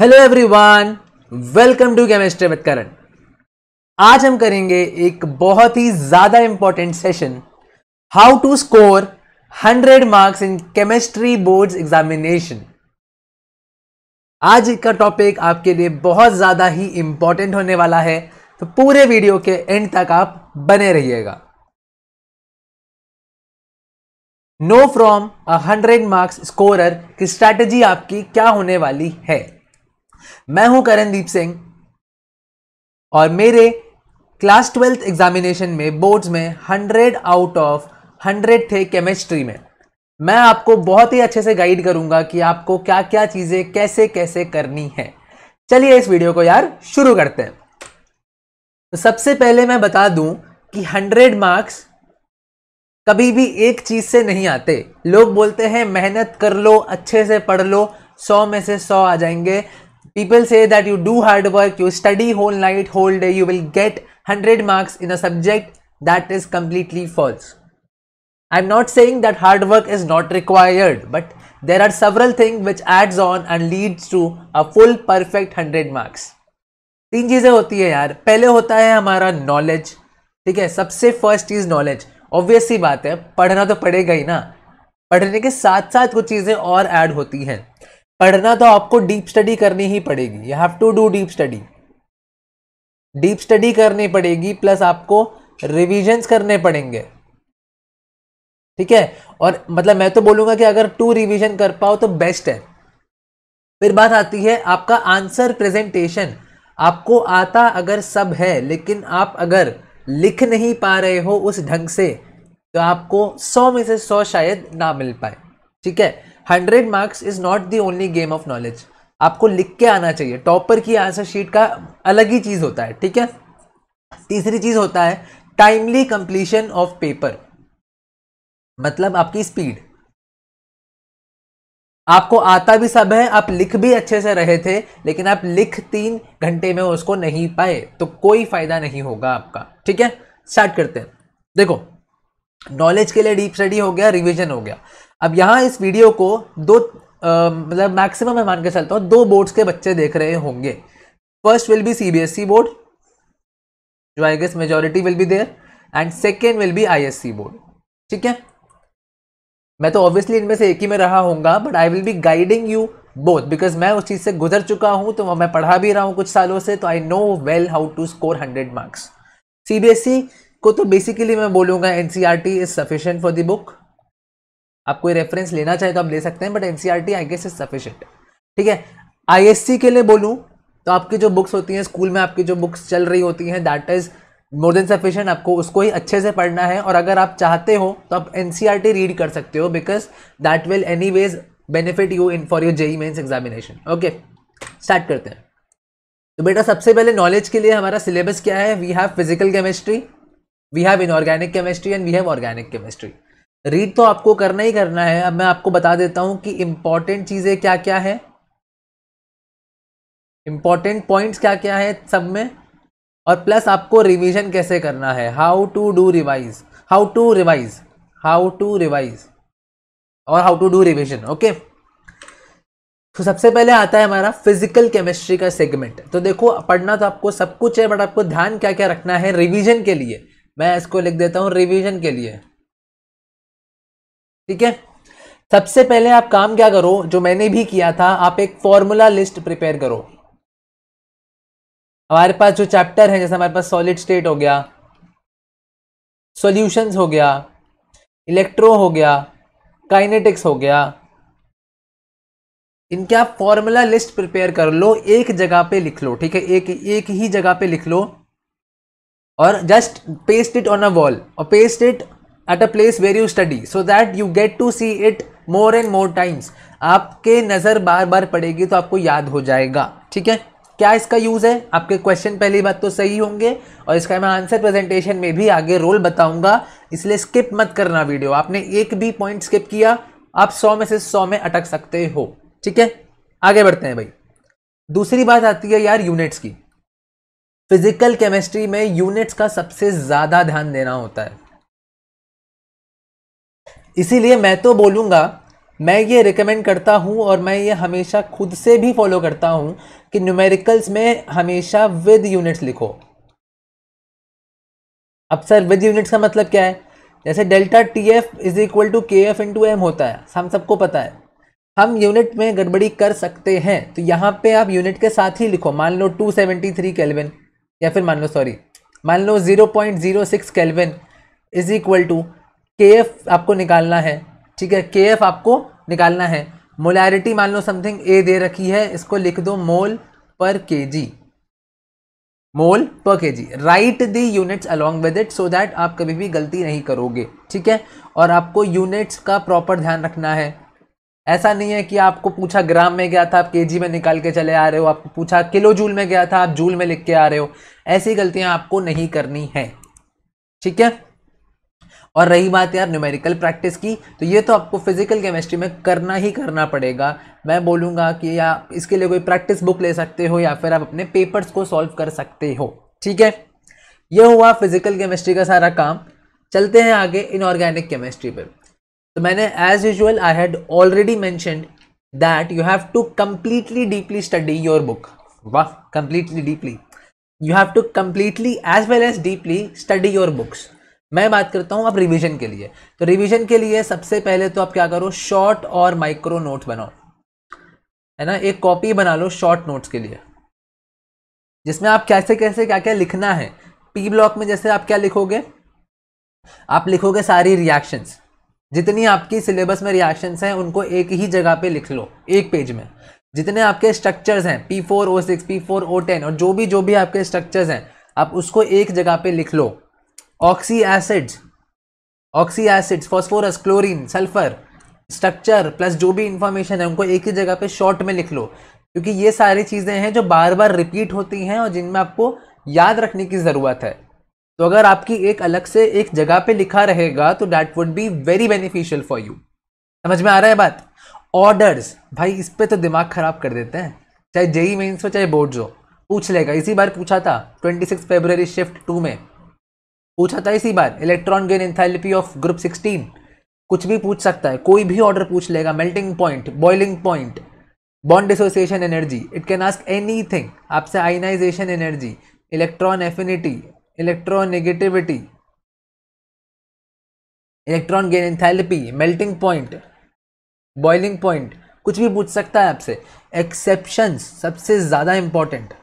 Hello everyone welcome to chemistry with Karan आज हम करेंगे एक बहुत ही ज़्यादा important session how to score hundred marks in chemistry boards examination आज का टॉपिक आपके लिए बहुत ज़्यादा ही इंपॉर्टेंट होने वाला है तो पूरे वीडियो के एंड तक आप बने रहिएगा know from a hundred marks scorer की स्ट्रैटेजी आपकी क्या होने वाली है मैं हूं करणदीप सिंह और मेरे क्लास ट्वेल्थ एग्जामिनेशन में बोर्ड्स में हंड्रेड आउट ऑफ हंड्रेड थे केमिस्ट्री में मैं आपको बहुत ही अच्छे से गाइड करूंगा कि आपको क्या क्या चीज़ें कैसे कैसे करनी है चलिए इस वीडियो को यार शुरू करते हैं तो सबसे पहले मैं बता दूं कि हंड्रेड मार्क्स कभी भी एक चीज़ से नहीं आते लोग बोलते हैं मेहनत कर लो अच्छे से पढ़ लो सौ में से सौ आ जाएंगे People say that you do hard work, you study whole night, whole day, you will get 100 marks in a subject. That is completely false. I'm not saying that hard work is not required, but there are several things which adds on and leads to a full perfect 100 marks. तीन चीज़ें होती है यार पहले होता है हमारा knowledge ठीक है सबसे फर्स्ट चीज़ नॉलेज ऑब्वियस सी बात है पढ़ना तो पड़ेगा ही ना पढ़ने के साथ साथ कुछ चीज़ें और ऐड होती हैं पढ़ना तो आपको डीप स्टडी करनी ही पड़ेगी you have to do deep study deep study करनी पड़ेगी प्लस आपको रिविजन्स करने पड़ेंगे ठीक है और मतलब मैं तो बोलूंगा कि अगर टू रिविजन कर पाओ तो बेस्ट है फिर बात आती है आपका आंसर प्रेजेंटेशन आपको आता अगर सब है लेकिन आप अगर लिख नहीं पा रहे हो उस ढंग से तो आपको सौ में से सौ शायद ना मिल पाए ठीक है hundred marks is not the only game of knowledge आपको लिख के आना चाहिए टॉपर की आंसर शीट का अलग ही चीज़ होता है ठीक है तीसरी चीज़ होता है टाइमली कंप्लीशन ऑफ पेपर मतलब आपकी स्पीड आपको आता भी सब है आप लिख भी अच्छे से रहे थे लेकिन आप लिख तीन घंटे में उसको नहीं पाए तो कोई फायदा नहीं होगा आपका ठीक है स्टार्ट करते हैं देखो नॉलेज के लिए डीप स्टडी हो गया रिवीजन हो गया अब यहाँ इस वीडियो को दो मतलब मैक्सिमम मैं मान के चलता हूँ दो बोर्ड्स के बच्चे देख रहे होंगे first will be CBSE board जो I guess majority will be there and second will be ISC board ठीक है मैं तो ऑब्वियसली इनमें से एक ही में रहा होंगे but I will be guiding you both because मैं उस चीज़ से गुजर चुका हूँ तो मैं पढ़ा भी रहा हूँ कुछ सालों से तो I know well how to score hundred marks सी को तो बेसिकली मैं बोलूँगा N C R T is sufficient for the book आप कोई रेफरेंस लेना चाहे तो आप ले सकते हैं but N C R T I guess is sufficient ठीक है आई एस सी के लिए बोलूँ तो आपकी जो बुक्स होती हैं स्कूल में आपकी जो बुक्स चल रही होती हैं that is more than sufficient आपको उसको ही अच्छे से पढ़ना है और अगर आप चाहते हो तो आप एन रीड e कर सकते हो because that will anyways benefit you in for your JEE Mains examination okay start करते हैं तो बेटा सबसे पहले नॉलेज के लिए हमारा सिलेबस क्या है we have physical chemistry we have inorganic chemistry and we have organic chemistry read तो आपको करना ही करना है अब मैं आपको बता देता हूं कि इंपॉर्टेंट चीज़ें क्या क्या है इंपॉर्टेंट पॉइंट्स क्या क्या है सब में और प्लस आपको रिवीजन कैसे करना है how to do revise how to revise how to revise और how to do revision okay तो सबसे पहले आता है हमारा फिजिकल केमिस्ट्री का सेगमेंट तो देखो पढ़ना तो आपको सब कुछ है बट आपको ध्यान क्या क्या रखना है रिवीजन के लिए मैं इसको लिख देता हूँ रिवीजन के लिए ठीक है सबसे पहले आप काम क्या करो जो मैंने भी किया था आप एक फॉर्मूला लिस्ट प्रिपेयर करो हमारे पास जो चैप्टर है जैसे हमारे पास सॉलिड स्टेट हो गया सॉल्यूशंस हो गया इलेक्ट्रो हो गया काइनेटिक्स हो गया इनके आप फॉर्मूला लिस्ट प्रिपेयर कर लो एक जगह पे लिख लो ठीक है एक एक ही जगह पे लिख लो और just paste it on a wall और paste it at a place where you study so that you get to see it more and more times आपके नज़र बार बार पड़ेगी तो आपको याद हो जाएगा ठीक है क्या इसका यूज़ है आपके क्वेश्चन पहली बात तो सही होंगे और इसका मैं आंसर प्रेजेंटेशन में भी आगे रोल बताऊंगा इसलिए स्किप मत करना वीडियो आपने एक भी पॉइंट स्किप किया आप सौ में से सौ में अटक सकते हो ठीक है आगे बढ़ते हैं भाई दूसरी बात आती है यार यूनिट्स की फिजिकल केमिस्ट्री में यूनिट्स का सबसे ज़्यादा ध्यान देना होता है इसीलिए मैं तो बोलूँगा मैं ये रिकमेंड करता हूँ और मैं ये हमेशा खुद से भी फॉलो करता हूँ कि न्यूमेरिकल्स में हमेशा विद यूनिट्स लिखो अब सर विद यूनिट्स का मतलब क्या है जैसे delta T F is equal to K F into M होता है हम सबको पता है हम यूनिट में गड़बड़ी कर सकते हैं तो यहाँ पे आप यूनिट के साथ ही लिखो मान लो 273 सेवेंटी केल्विन या फिर मान लो सॉरी मान लो 0.06 kelvin is equal to K F आपको निकालना है ठीक है के एफ आपको निकालना है मोलैरिटी मान लो समथिंग ए दे रखी है इसको लिख दो मोल पर के जी मोल पर K G right the units along with it so that आप कभी भी गलती नहीं करोगे ठीक है और आपको यूनिट्स का प्रॉपर ध्यान रखना है ऐसा नहीं है कि आपको पूछा ग्राम में गया था आप जी में निकाल के चले आ रहे हो आपको पूछा किलो जूल में गया था आप जूल में लिख के आ रहे हो ऐसी गलतियां आपको नहीं करनी है ठीक है और रही बात यार न्यूमेरिकल प्रैक्टिस की तो ये तो आपको फिजिकल केमिस्ट्री में करना ही करना पड़ेगा मैं बोलूँगा कि या इसके लिए कोई प्रैक्टिस बुक ले सकते हो या फिर आप अपने पेपर्स को सॉल्व कर सकते हो ठीक है यह हुआ फिजिकल केमिस्ट्री का सारा काम चलते हैं आगे इनऑर्गेनिक केमिस्ट्री पर तो मैंने as usual I had already mentioned that you have to completely deeply study your book वाह completely deeply you have to completely as well as deeply study your books मैं बात करता हूँ आप रिवीजन के लिए तो रिवीजन के लिए सबसे पहले तो आप क्या करो शॉर्ट और माइक्रो नोट बनाओ है ना एक कॉपी बना लो शॉर्ट नोट्स के लिए जिसमें आप कैसे कैसे क्या क्या लिखना है पी ब्लॉक में जैसे आप क्या लिखोगे आप लिखोगे सारी रिएक्शंस जितनी आपकी सिलेबस में रिएक्शंस हैं उनको एक ही जगह पे लिख लो एक पेज में जितने आपके स्ट्रक्चर्स हैं P four O six P four O ten और जो भी जो भी आपके स्ट्रक्चर्स हैं आप उसको एक जगह पे लिख लो oxy acids oxy acids phosphorus chlorine sulphur structure plus जो भी इंफॉर्मेशन है उनको एक ही जगह पे शॉर्ट में लिख लो क्योंकि ये सारी चीज़ें हैं जो बार बार रिपीट होती हैं और जिनमें आपको याद रखने की ज़रूरत है तो अगर आपकी एक अलग से एक जगह पे लिखा रहेगा तो that would be very beneficial for you समझ में आ रहा है बात ऑर्डर्स भाई इस पर तो दिमाग ख़राब कर देते हैं चाहे जेई मेन्स हो चाहे बोर्ड्स हो पूछ लेगा इसी बार पूछा था twenty six February shift two में पूछा था इसी बार electron gain enthalpy of group sixteen कुछ भी पूछ सकता है कोई भी ऑर्डर पूछ लेगा melting point boiling point bond association energy it can ask anything आपसे ionisation energy electron affinity electronegativity electron gain enthalpy melting point boiling point कुछ भी पूछ सकता है आपसे एक्सेप्शंस सबसे ज़्यादा इंपॉर्टेंट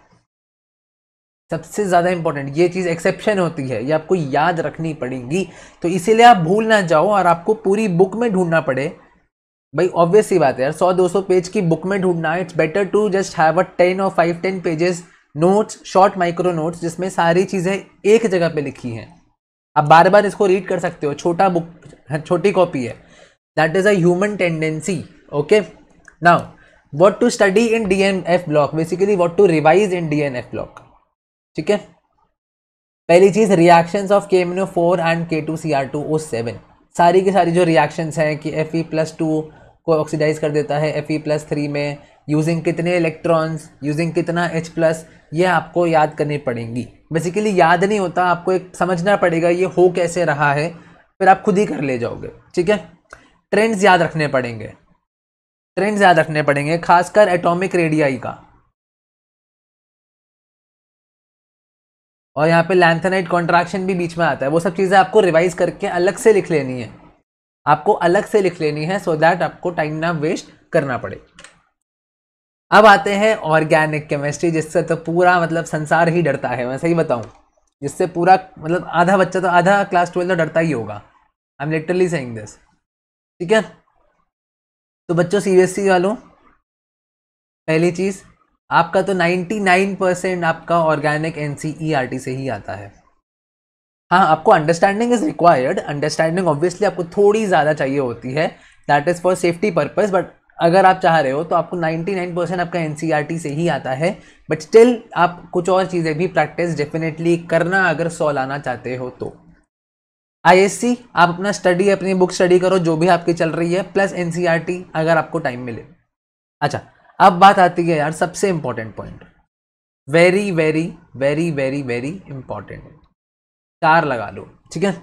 सबसे ज़्यादा इंपॉर्टेंट ये चीज़ एक्सेप्शन होती है ये आपको याद रखनी पड़ेगी तो इसीलिए आप भूल ना जाओ और आपको पूरी बुक में ढूंढना पड़े भाई ऑब्वियस ही बात है यार सौ दो सौ पेज की बुक में ढूंढना it's better to just have a ten और five ten pages notes short micro notes जिसमें सारी चीज़ें एक जगह पर लिखी हैं आप बार बार इसको रीड कर सकते हो छोटा बुक छोटी कॉपी है that is a human tendency okay now what to study in D and F block basically what to revise in D and F block ठीक है पहली चीज reactions of K M four and K two C R two O seven सारी की सारी जो reactions हैं कि एफ ई प्लस टू को ऑक्सीडाइज कर देता है एफ ई प्लस थ्री में यूजिंग कितने इलेक्ट्रॉन्स यूजिंग कितना एच प्लस ये आपको याद करनी पड़ेंगी बेसिकली याद नहीं होता आपको एक समझना पड़ेगा ये हो कैसे रहा है फिर आप खुद ही कर ले जाओगे ठीक है ट्रेंड्स याद रखने पड़ेंगे ट्रेंड्स याद रखने पड़ेंगे खासकर एटॉमिक रेडियाई का और यहाँ पे लैंथेनाइट कॉन्ट्रैक्शन भी बीच में आता है वो सब चीज़ें आपको रिवाइज करके अलग से लिख लेनी है आपको अलग से लिख लेनी है सो so दैट आपको टाइम ना वेस्ट करना पड़े अब आते हैं ऑर्गेनिक केमिस्ट्री जिससे तो पूरा मतलब संसार ही डरता है मैं सही बताऊँ जिससे पूरा मतलब आधा बच्चा तो आधा क्लास ट्वेल्व तो डरता ही होगा I am literally saying this ठीक है तो बच्चों सी वालों पहली चीज़ आपका तो 99 परसेंट आपका ऑर्गेनिक एन e से ही आता है हाँ आपको understanding is required understanding obviously आपको थोड़ी ज़्यादा चाहिए होती है that is for safety purpose but अगर आप चाह रहे हो तो आपको 99 परसेंट आपका एन e से ही आता है बट स्टिल आप कुछ और चीज़ें भी प्रैक्टिस डेफिनेटली करना अगर सौ लाना चाहते हो तो आई आप अपना स्टडी अपनी बुक स्टडी करो जो भी आपकी चल रही है प्लस एन e अगर आपको टाइम मिले अच्छा अब बात आती है यार सबसे important point very very very very very important चार लगा लो ठीक है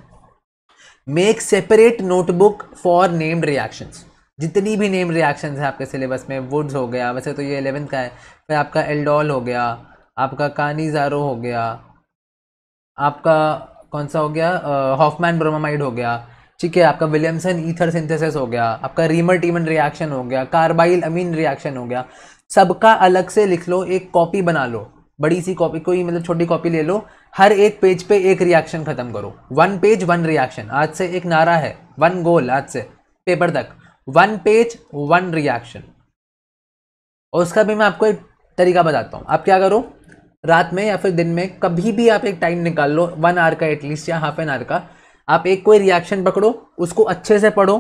make separate notebook for named reactions जितनी भी नेम रिएक्शंस है आपके सिलेबस में वुड्स हो गया वैसे तो ये एलेवेंथ का है फिर आपका एल्डोल हो गया आपका कानीजारो हो गया आपका कौन सा हो गया हॉफमैन ब्रोमामाइड हो गया ठीक है आपका विलियमसन ईथर सिंथेसिस हो गया आपका रीमर टीमन रिएक्शन हो गया कार्बाइल अमीन रिएक्शन हो गया सबका अलग से लिख लो एक कॉपी बना लो बड़ी सी कॉपी कोई मतलब छोटी कॉपी ले लो हर एक पेज पे एक रिएक्शन खत्म करो वन पेज वन रिएक्शन आज से एक नारा है वन गोल आज से पेपर तक वन पेज वन रिएक्शन और उसका भी मैं आपको एक तरीका बताता हूँ आप क्या करो रात में या फिर दिन में कभी भी आप एक टाइम निकाल लो वन आवर का एटलीस्ट या हाफ एन आवर का आप एक कोई रिएक्शन पकड़ो उसको अच्छे से पढ़ो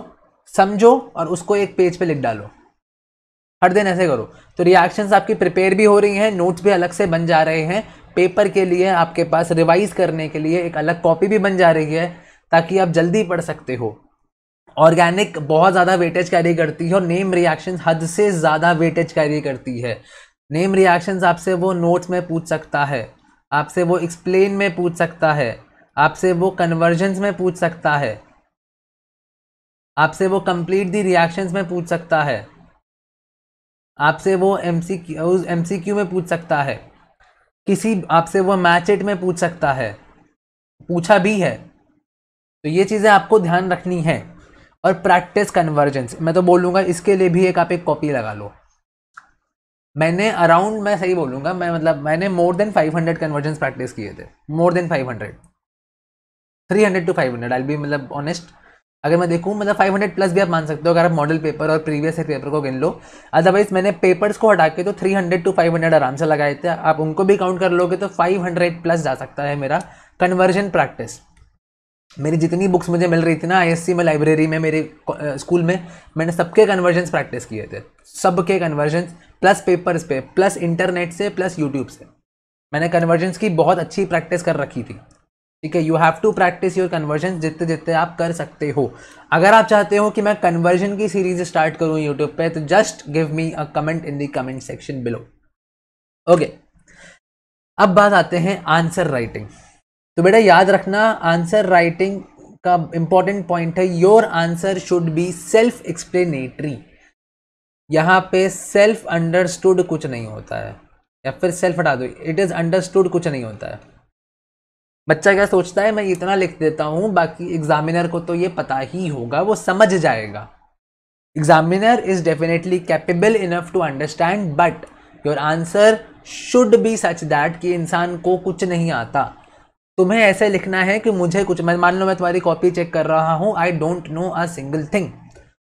समझो और उसको एक पेज पे लिख डालो हर दिन ऐसे करो तो रिएक्शंस आपकी प्रिपेयर भी हो रही हैं नोट्स भी अलग से बन जा रहे हैं पेपर के लिए आपके पास रिवाइज करने के लिए एक अलग कॉपी भी बन जा रही है ताकि आप जल्दी पढ़ सकते हो ऑर्गेनिक बहुत ज़्यादा वेटेज कैरी करती है और नेम रिएक्शन हद से ज़्यादा वेटेज कैरी करती है नेम रिएक्शंस आपसे वो नोट्स में पूछ सकता है आपसे वो एक्सप्लेन में पूछ सकता है आपसे वो कन्वर्जन्स में पूछ सकता है आपसे वो कंप्लीट दी रिएक्शंस में पूछ सकता है आपसे वो M C M C Q में पूछ सकता है किसी आपसे वो मैच इट में पूछ सकता है पूछा भी है तो ये चीज़ें आपको ध्यान रखनी है और प्रैक्टिस कन्वर्जेंस मैं तो बोलूँगा इसके लिए भी एक आप एक कॉपी लगा लो मैंने अराउंड मैं सही बोलूँगा मैं मतलब मैंने मोर देन 500 कन्वर्जेंस प्रैक्टिस किए थे more than 500 three hundred to five hundred I be मतलब ऑनेस्ट अगर मैं देखूँ मतलब फाइव हंड्रेड प्लस भी आप मान सकते हो अगर आप मॉडल पेपर और प्रीवियस ईयर पेपर को गिन लो अदरवाइज मैंने पेपर्स को हटा के तो three hundred to five hundred आराम से लगाए थे आप उनको भी काउंट कर लोगे तो फाइव हंड्रेड प्लस जा सकता है मेरा कन्वर्जन प्रैक्टिस मेरी जितनी बुक्स मुझे मिल रही थी ना आई में लाइब्रेरी में मेरे स्कूल में मैंने सबके कन्वर्जन प्रैक्टिस किए थे सबके कन्वर्जन प्लस पेपर्स पे प्लस इंटरनेट से प्लस यूट्यूब से मैंने कन्वर्जेंस की बहुत अच्छी प्रैक्टिस कर रखी थी ठीक है you have to practice your conversion जितने जितने आप कर सकते हो अगर आप चाहते हो कि मैं कन्वर्जन की सीरीज स्टार्ट करूँ यूट्यूब पे तो just give me a comment in the comment section below okay अब बात आते हैं आंसर राइटिंग तो बेटा याद रखना आंसर राइटिंग का इंपॉर्टेंट पॉइंट है your answer should be self explanatory यहाँ पे सेल्फ अंडरस्टूड कुछ नहीं होता है या फिर सेल्फ हटा दो इट इज़ अंडरस्टूड कुछ नहीं होता है बच्चा क्या सोचता है मैं इतना लिख देता हूँ बाकी एग्जामिनर को तो ये पता ही होगा वो समझ जाएगा examiner is definitely capable enough to understand but your answer should be such that कि इंसान को कुछ नहीं आता तुम्हें ऐसे लिखना है कि मुझे कुछ मैं मान लो मैं तुम्हारी कॉपी चेक कर रहा हूँ I don't know a single thing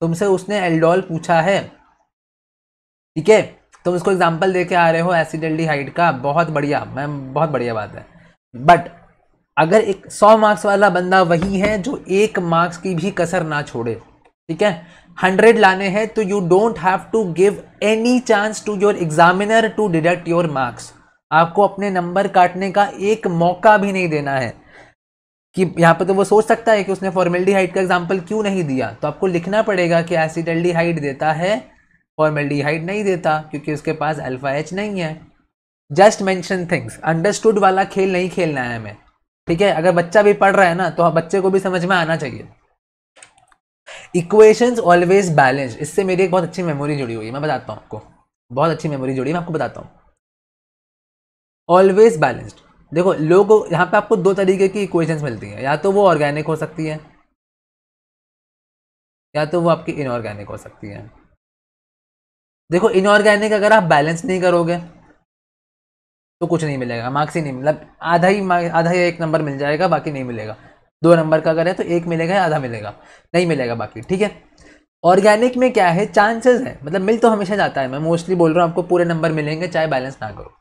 तुमसे उसने एल्डोल पूछा है ठीक है तुम उसको एग्जाम्पल दे के आ रहे हो एसिडल्डी हाइट का बहुत बढ़िया मैम बहुत बढ़िया बात है बट अगर एक सौ मार्क्स वाला बंदा वही है जो एक मार्क्स की भी कसर ना छोड़े ठीक है हंड्रेड लाने हैं तो you don't have to give any chance to your examiner to deduct your marks आपको अपने नंबर काटने का एक मौका भी नहीं देना है कि यहाँ पे तो वो सोच सकता है कि उसने फॉर्मेलिटी का एग्जाम्पल क्यों नहीं दिया तो आपको लिखना पड़ेगा कि एसिडल्डी हाइट देता है फॉर्मेलिटी नहीं देता क्योंकि उसके पास अल्फा एच नहीं है जस्ट मैंशन थिंग्स अंडरस्टूड वाला खेल नहीं खेलना है हमें ठीक है अगर बच्चा भी पढ़ रहा है ना तो हाँ, बच्चे को भी समझ में आना चाहिए इक्वेशंस ऑलवेज बैलेंस इससे मेरी एक बहुत अच्छी मेमोरी जुड़ी हुई है मैं बताता हूँ आपको बहुत अच्छी मेमोरी जुड़ी मैं आपको बताता हूँ ऑलवेज बैलेंस्ड देखो लोग यहाँ पे आपको दो तरीके की इक्वेशंस मिलती हैं या तो वो ऑर्गेनिक हो सकती है या तो वो आपकी इनऑर्गेनिक हो सकती है देखो इनऑर्गेनिक अगर आप बैलेंस नहीं करोगे तो कुछ नहीं मिलेगा मार्क्स ही नहीं मतलब आधा ही आधा या एक नंबर मिल जाएगा बाकी नहीं मिलेगा दो नंबर का अगर है तो एक मिलेगा या आधा मिलेगा नहीं मिलेगा बाकी ठीक है ऑर्गेनिक में क्या है चांसेस है मतलब मिल तो हमेशा जाता है मैं मोस्टली बोल रहा हूँ आपको पूरे नंबर मिलेंगे चाहे बैलेंस ना करो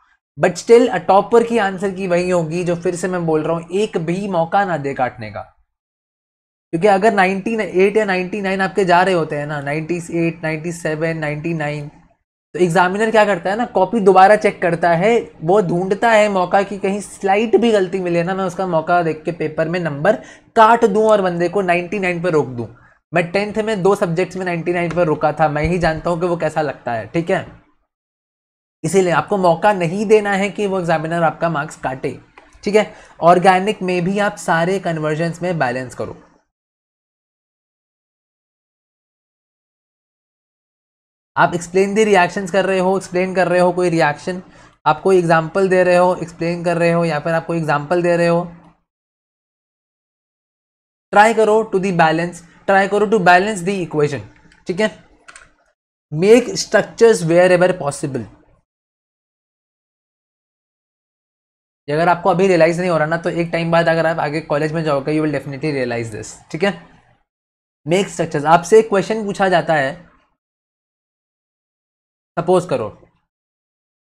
बट स्टिल अ टॉपर की आंसर की वही होगी जो फिर से मैं बोल रहा हूँ एक भी मौका ना दे काटने का क्योंकि अगर एट या नाइन आपके जा रहे होते हैं ना एट सेवन नाइन्टी नाइन तो एग्जामिनर क्या करता है ना कॉपी दोबारा चेक करता है वो ढूंढता है मौका कि कहीं स्लाइट भी गलती मिले ना मैं उसका मौका देख के पेपर में नंबर काट दूं और बंदे को 99 पर रोक दूं मैं टेंथ में दो सब्जेक्ट्स में 99 पर रुका था मैं ही जानता हूं कि वो कैसा लगता है ठीक है इसीलिए आपको मौका नहीं देना है कि वो एग्जामिनर आपका मार्क्स काटे ठीक है ऑर्गेनिक में भी आप सारे कन्वर्जन में बैलेंस करो आप एक्सप्लेन दी रिएक्शंस कर रहे हो एक्सप्लेन कर रहे हो कोई रिएक्शन आप कोई एग्जाम्पल दे रहे हो एक्सप्लेन कर रहे हो या फिर आप कोई एग्जाम्पल दे रहे हो ट्राई करो टू दी बैलेंस ट्राई करो टू बैलेंस दी इक्वेशन ठीक है make structures wherever possible अगर आपको अभी रियलाइज नहीं हो रहा ना तो एक टाइम बाद अगर आप आगे कॉलेज में जाओगे you will definitely realise this ठीक है मेक स्ट्रक्चर्स आपसे एक क्वेश्चन पूछा जाता है सपोज करो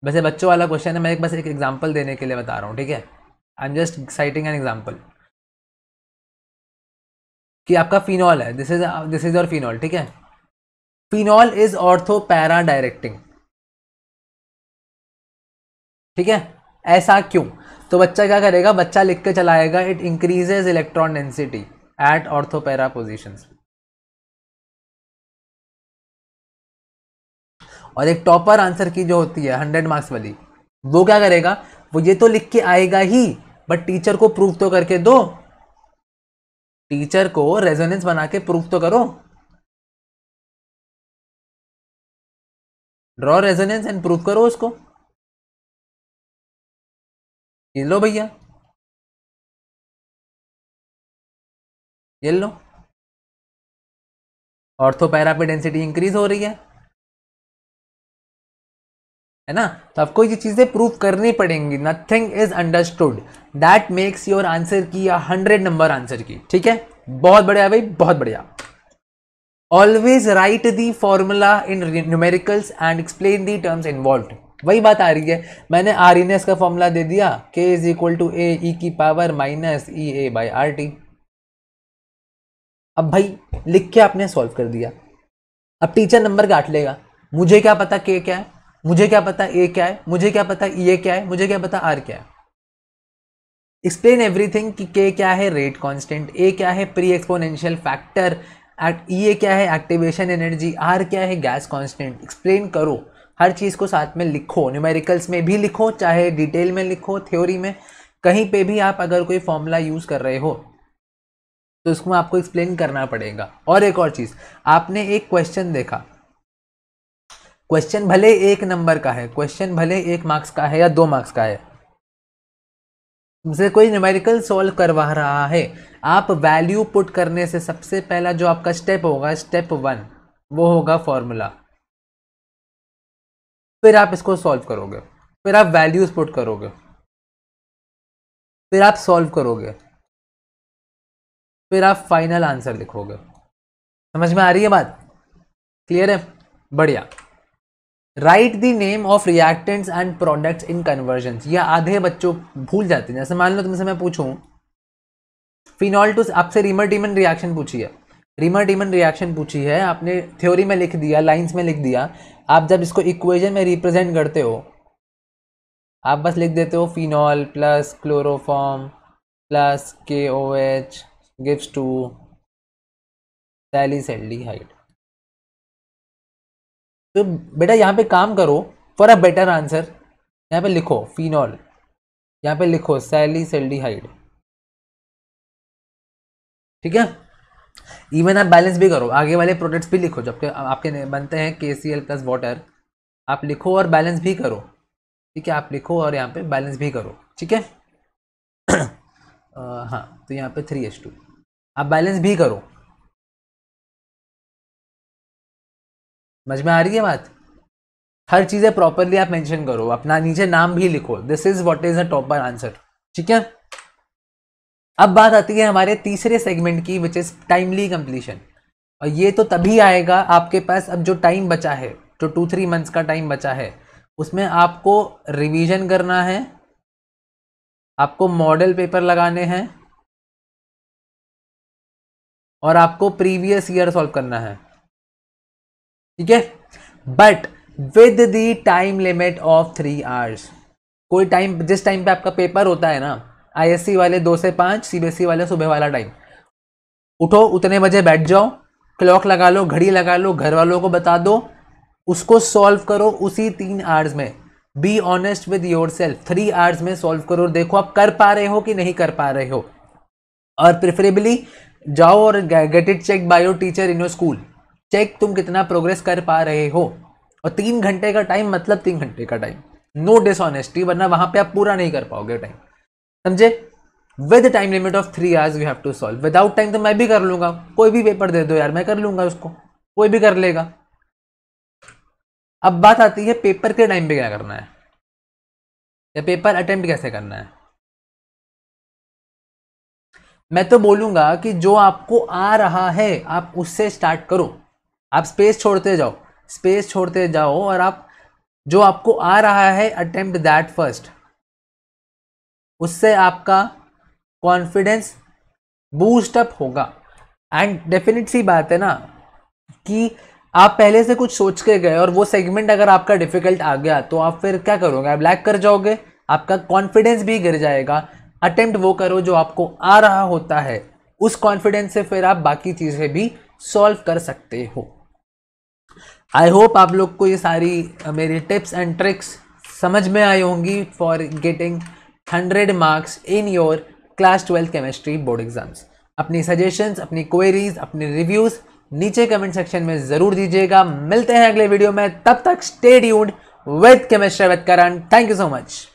वैसे बच्चों वाला क्वेश्चन है मैं एक बस एक एग्जाम्पल देने के लिए बता रहा हूँ ठीक है I am just citing an example कि आपका फिनॉल है this is this is your phenol ठीक है phenol is ortho para directing ठीक है ऐसा क्यों तो बच्चा क्या करेगा बच्चा लिख के चलाएगा it increases electron density at ortho para positions और एक टॉपर आंसर की जो होती है हंड्रेड मार्क्स वाली वो क्या करेगा वो ये तो लिख के आएगा ही बट टीचर को प्रूफ तो करके दो टीचर को रेजोनेंस बना के प्रूफ तो करो ड्रॉ रेजोनेंस एंड प्रूफ करो उसको ये लो भैया ये लो पे डेंसिटी इंक्रीज हो रही है है ना तो आपको ये चीज़ें प्रूव करनी पड़ेंगी nothing is understood that makes your answer की या हंड्रेड नंबर आंसर की ठीक है बहुत बढ़िया भाई बहुत बढ़िया always write the formula in numericals and explain the terms involve वही बात आ रही है मैंने आर एन एस का फॉर्मूला दे दिया K is equal to A E की power minus E A by R T अब भाई लिख के आपने सॉल्व कर दिया अब टीचर नंबर काट लेगा मुझे क्या पता के क्या है मुझे क्या पता ए क्या है मुझे क्या पता ये e क्या है मुझे क्या पता आर क्या है एक्सप्लेन एवरीथिंग कि के क्या है रेट कांस्टेंट ए क्या है प्री एक्सपोनेंशियल फैक्टर ये क्या है एक्टिवेशन एनर्जी आर क्या है गैस कांस्टेंट एक्सप्लेन करो हर चीज़ को साथ में लिखो न्यूमेरिकल्स में भी लिखो चाहे डिटेल में लिखो थ्योरी में कहीं पर भी आप अगर कोई फॉर्मूला यूज़ कर रहे हो तो इसको आपको एक्सप्लेन करना पड़ेगा और एक और चीज़ आपने एक क्वेश्चन देखा क्वेश्चन भले एक नंबर का है क्वेश्चन भले एक मार्क्स का है या दो मार्क्स का है तुमसे कोई न्यूमेरिकल सॉल्व करवा रहा है आप वैल्यू पुट करने से सबसे पहला जो आपका स्टेप होगा स्टेप वन वो होगा फॉर्मूला फिर आप इसको सॉल्व करोगे फिर आप वैल्यूज पुट करोगे फिर आप सॉल्व करोगे फिर आप फाइनल आंसर लिखोगे समझ में आ रही है बात क्लियर है बढ़िया write the name of reactants and products in conversion यह आधे बच्चों भूल जाते हैं जैसे मान लो तुमसे मैं पूछूं फिनॉल टू आपसे रिमर टीमन रिएक्शन पूछी है रिमर टीमन रिएक्शन पूछी है आपने थ्योरी में लिख दिया लाइंस में लिख दिया आप जब इसको इक्वेजन में रिप्रेजेंट करते हो आप बस लिख देते हो phenol plus chloroform plus K O H gives to salicylaldehyde तो बेटा यहाँ पे काम करो फॉर अ बेटर आंसर यहाँ पे लिखो फिनॉल यहाँ पे लिखो सैली हाइड ठीक है इवन आप बैलेंस भी करो आगे वाले प्रोडक्ट्स भी लिखो जबकि आपके बनते हैं के सी एल प्लस वाटर आप लिखो और बैलेंस भी करो ठीक है आप लिखो और यहाँ पे बैलेंस भी करो ठीक है हाँ तो यहाँ पे थ्री एच टू आप बैलेंस भी करो समझ में आ रही है बात हर चीज़ें प्रॉपरली आप मेंशन करो अपना नीचे नाम भी लिखो this is what is a topper answer ठीक है अब बात आती है हमारे तीसरे सेगमेंट की विच इज़ टाइमली कंप्लीशन और ये तो तभी आएगा आपके पास अब जो टाइम बचा है जो टू थ्री मंथ्स का टाइम बचा है उसमें आपको रिवीजन करना है आपको मॉडल पेपर लगाने हैं और आपको प्रीवियस ईयर सॉल्व करना है ठीक है but with the time limit of three hours कोई टाइम जिस टाइम पे आपका पेपर होता है ना आईएससी वाले दो से पाँच सीबीएसई वाले सुबह वाला टाइम उठो उतने बजे बैठ जाओ क्लॉक लगा लो घड़ी लगा लो घर वालों को बता दो उसको सॉल्व करो उसी तीन आवर्स में be honest with yourself three hours में सॉल्व करो देखो आप कर पा रहे हो कि नहीं कर पा रहे हो और प्रेफरेबली जाओ और get it check by your teacher in your school check तुम कितना प्रोग्रेस कर पा रहे हो और तीन घंटे का टाइम मतलब तीन घंटे का टाइम नो डिसऑनेस्टी वरना वहां पे आप पूरा नहीं कर पाओगे टाइम समझे with time limit of three hours you have to solve without time तो मैं भी कर लूंगा कोई भी पेपर दे दो यार मैं कर लूंगा उसको कोई भी कर लेगा अब बात आती है पेपर के टाइम पे क्या करना है या पेपर अटेम्प्ट कैसे करना है मैं तो बोलूंगा कि जो आपको आ रहा है आप उससे स्टार्ट करो आप स्पेस छोड़ते जाओ स्पेस छोड़ते जाओ और आप जो आपको आ रहा है अटेम्प्ट दैट फर्स्ट उससे आपका कॉन्फिडेंस बूस्ट अप होगा एंड डेफिनेट सी बात है ना कि आप पहले से कुछ सोच के गए और वो सेगमेंट अगर आपका डिफिकल्ट आ गया तो आप फिर क्या करोगे आप लैक कर जाओगे आपका कॉन्फिडेंस भी गिर जाएगा अटेम्प्ट वो करो जो आपको आ रहा होता है उस कॉन्फिडेंस से फिर आप बाकी चीज़ें भी सॉल्व कर सकते हो आई होप आप लोग को ये सारी मेरी टिप्स एंड ट्रिक्स समझ में आई होंगी for getting hundred marks in your class twelfth chemistry board exams अपनी सजेशंस अपनी क्वेरीज अपने रिव्यूज़ नीचे कमेंट सेक्शन में ज़रूर दीजिएगा मिलते हैं अगले वीडियो में तब तक स्टे यूड with chemistry with Karan thank you so much